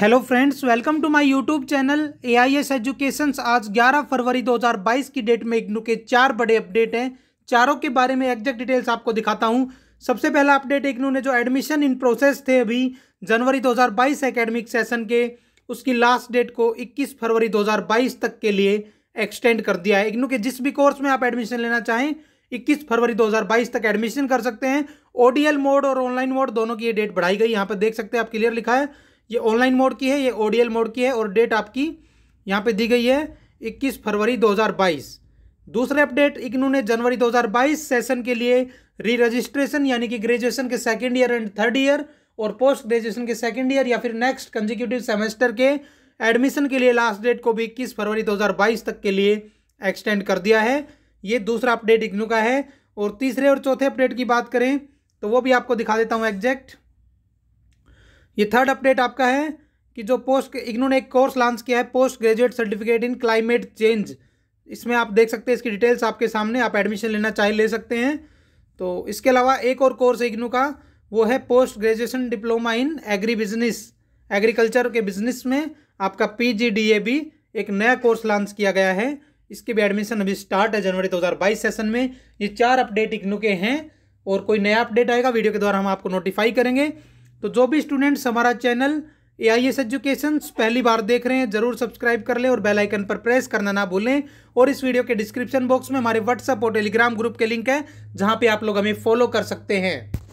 hello friends welcome to my YouTube channel A I S education आज 11 फरवरी 2022 की date में इग्नू के चार बड़े अपडेट हैं चारों के बारे में एग्जैक्ट डिटेल्स आपको दिखाता हूं सबसे पहला अपडेट इग्नू ने जो एडमिशन इन प्रोसेस थे अभी जनवरी 2022 एकेडमिक सेशन के उसकी लास्ट डेट को इक्कीस फरवरी दो तक के लिए एक्सटेंड कर दिया है इग्नू के जिस भी कोर्स में आप एडमिशन लेना चाहें इक्कीस फरवरी दो तक एडमिशन कर सकते हैं ओडीएल मोड और ऑनलाइन मोड दोनों की ये डेट बढ़ाई गई यहाँ पर देख सकते हैं आप क्लियर लिखा है ये ऑनलाइन मोड की है ये ओडीएल मोड की है और डेट आपकी यहाँ पे दी गई है 21 फरवरी 2022 दूसरे अपडेट इग्नू ने जनवरी 2022 सेशन के लिए री रजिस्ट्रेशन यानी कि ग्रेजुएशन के second year and third year और पोस्ट ग्रेजुएशन के सेकेंड ईयर या फिर नेक्स्ट कंजिक्यूटिव सेमेस्टर के एडमिशन के लिए लास्ट डेट को भी इक्कीस फरवरी 2022 तक के लिए एक्सटेंड कर दिया है ये दूसरा अपडेट इग्नू का है और तीसरे और चौथे अपडेट की बात करें तो वो भी आपको दिखा देता हूँ एग्जैक्ट ये थर्ड अपडेट आपका है कि जो पोस्ट इन्होंने एक कोर्स लॉन्च किया है post graduate certificate in climate change इसमें आप देख सकते हैं इसकी डिटेल्स आपके सामने आप एडमिशन लेना चाहे ले सकते हैं तो इसके अलावा एक और कोर्स है इग्नू का वो है post graduation diploma in agri business agriculture के बिजनेस में आपका पी जी डी ए भी एक नया कोर्स लॉन्च किया गया है इसके भी एडमिशन अभी स्टार्ट है जनवरी 2022 सेशन में ये चार अपडेट इग्नू के हैं और कोई नया अपडेट आएगा वीडियो के द्वारा हम आपको नोटिफाई करेंगे तो जो भी स्टूडेंट्स हमारा channel A I S education पहली बार देख रहे हैं जरूर सब्सक्राइब कर लें और बेल आइकन पर प्रेस करना ना भूलें और इस वीडियो के डिस्क्रिप्शन बॉक्स में हमारे व्हाट्सअप और टेलीग्राम ग्रुप के लिंक है जहां पे आप लोग हमें फॉलो कर सकते हैं